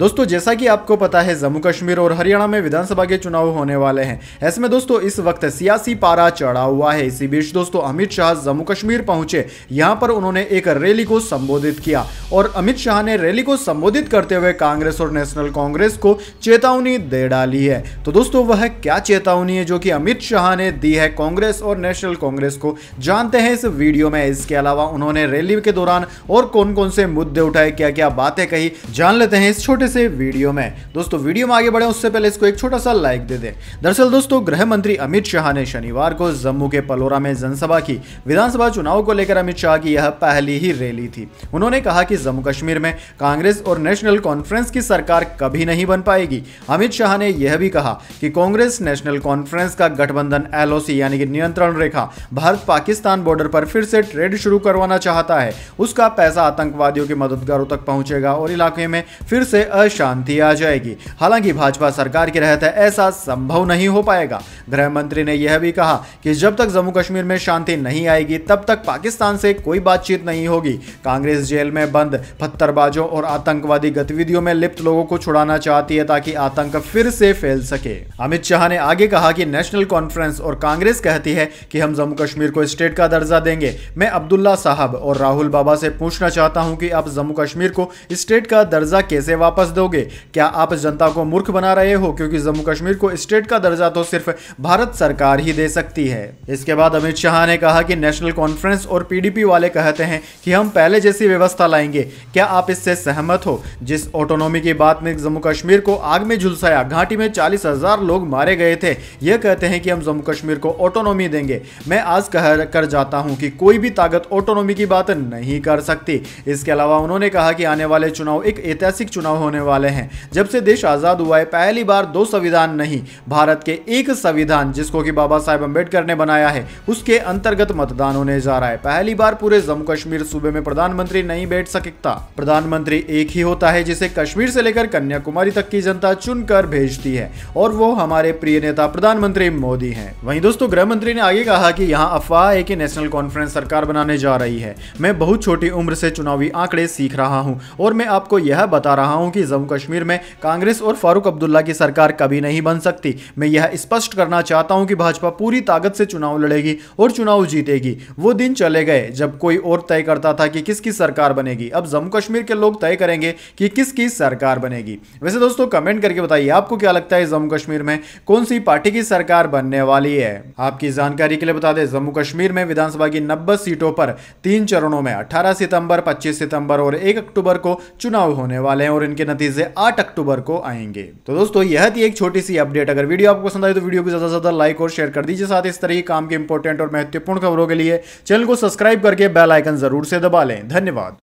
दोस्तों जैसा कि आपको पता है जम्मू कश्मीर और हरियाणा में विधानसभा के चुनाव होने वाले हैं ऐसे में दोस्तों इस वक्त सियासी पारा चढ़ा हुआ है इसी बीच दोस्तों अमित शाह जम्मू कश्मीर पहुंचे यहां पर उन्होंने एक रैली को संबोधित किया और अमित शाह ने रैली को संबोधित करते हुए कांग्रेस और नेशनल कांग्रेस को चेतावनी दे डाली है तो दोस्तों वह क्या चेतावनी है जो कि अमित शाह ने दी है कांग्रेस और नेशनल कांग्रेस को जानते हैं इस वीडियो में इसके अलावा उन्होंने रैली के दौरान और कौन कौन से मुद्दे उठाए क्या क्या बातें कही जान लेते हैं इस छोटे से वीडियो में दोस्तों वीडियो में आगे बढ़े उससे पहले इसको एक छोटा सा लाइक दे दें दरअसल दोस्तों गृह मंत्री अमित शाह ने शनिवार को जम्मू के पलोरा में जनसभा की विधानसभा चुनाव को लेकर अमित शाह की यह पहली ही रैली थी उन्होंने कहा कि जम्मू कश्मीर में कांग्रेस और नेशनल कॉन्फ्रेंस की सरकार कभी नहीं बन पाएगी अमित शाह ने यह भी कहा कि कांग्रेस नेशनल कॉन्फ्रेंस का गठबंधन एलओसी यानी कि नियंत्रण रेखा भारत पाकिस्तान बॉर्डर पर फिर से ट्रेड शुरू करवाना चाहता है उसका पैसा आतंकवादियों के मददगारों तक पहुंचेगा और इलाके में फिर से अशांति आ जाएगी हालांकि भाजपा सरकार की रहते ऐसा संभव नहीं हो पाएगा गृह मंत्री ने यह भी कहा कि जब तक जम्मू कश्मीर में शांति नहीं आएगी तब तक पाकिस्तान से कोई बातचीत नहीं होगी कांग्रेस जेल में बंद पत्थरबाजों और आतंकवादी गतिविधियों में लिप्त लोगों को छुड़ाना चाहती है ताकि आतंक फिर से फैल सके अमित शाह ने आगे कहा कि नेशनल कॉन्फ्रेंस और कांग्रेस कहती है कि हम जम्मू कश्मीर को स्टेट का दर्जा देंगे मैं अब्दुल्ला साहब और राहुल बाबा से पूछना चाहता हूं कि आप जम्मू कश्मीर को स्टेट का दर्जा कैसे वापस वापस दोगे क्या आप जनता को मूर्ख बना रहे हो क्योंकि जम्मू कश्मीर को स्टेट का दर्जा तो सिर्फ भारत सरकार ही दे सकती है इसके बाद अमित शाह ने कहा कि नेशनल कॉन्फ्रेंस और पीडीपी वाले कहते हैं कि हम पहले जैसी व्यवस्था लाएंगे क्या आप इससे सहमत हो जिस ऑटोनॉमी की बात में जम्मू कश्मीर को आग में झुलसाया घाटी में चालीस हजार लोग मारे गए थे यह कहते हैं कि हम जम्मू कश्मीर को ऑटोनॉमी देंगे मैं आज कह कर जाता हूं कि कोई भी ताकत ऑटोनॉमी की बात नहीं कर सकती इसके अलावा उन्होंने कहा कि आने वाले चुनाव एक ऐतिहासिक चुनाव होने होने वाले हैं जब से देश आज़ाद हुआ है पहली बार दो संविधान नहीं भारत के एक संविधान जिसको कि बाबा साहेब अम्बेडकर ने बनाया है उसके अंतर्गत मतदान होने जा रहा है पहली बार पूरे जम्मू कश्मीर सूबे में प्रधानमंत्री नहीं बैठ सकता प्रधानमंत्री एक ही होता है जिसे कश्मीर से लेकर कन्याकुमारी तक की जनता चुनकर भेजती है और वो हमारे प्रिय नेता प्रधानमंत्री मोदी हैं वहीं दोस्तों गृह मंत्री ने आगे कहा कि यहाँ अफवाह है कि नेशनल कॉन्फ्रेंस सरकार बनाने जा रही है मैं बहुत छोटी उम्र से चुनावी आंकड़े सीख रहा हूँ और मैं आपको यह बता रहा हूँ कि कि जम्मू कश्मीर में कांग्रेस और फारूक अब्दुल्ला की सरकार कभी नहीं बन सकती मैं यह स्पष्ट करना चाहता हूं कि भाजपा पूरी ताकत से चुनाव लड़ेगी और चुनाव जीतेगी वो दिन चले गए जब कोई और तय करता था कि किसकी सरकार बनेगी अब जम्मू कश्मीर के लोग तय करेंगे कि किसकी सरकार बनेगी वैसे दोस्तों कमेंट करके बताइए आपको क्या लगता है जम्मू कश्मीर में कौन सी पार्टी की सरकार बनने वाली है आपकी जानकारी के लिए बता दें जम्मू कश्मीर में विधानसभा की नब्बे सीटों पर तीन चरणों में अठारह सितंबर पच्चीस सितंबर और एक अक्टूबर को चुनाव होने वाले हैं और इनके नतीजे 8 अक्टूबर को आएंगे तो दोस्तों यह थी एक छोटी सी अपडेट अगर वीडियो आपको पसंद आई तो वीडियो को ज़्यादा से ज़्यादा लाइक और शेयर कर दीजिए साथ इस तरह के काम के इंपॉर्टेंट और महत्वपूर्ण खबरों के लिए चैनल को सब्सक्राइब करके बेल आइकन जरूर से दबा लें धन्यवाद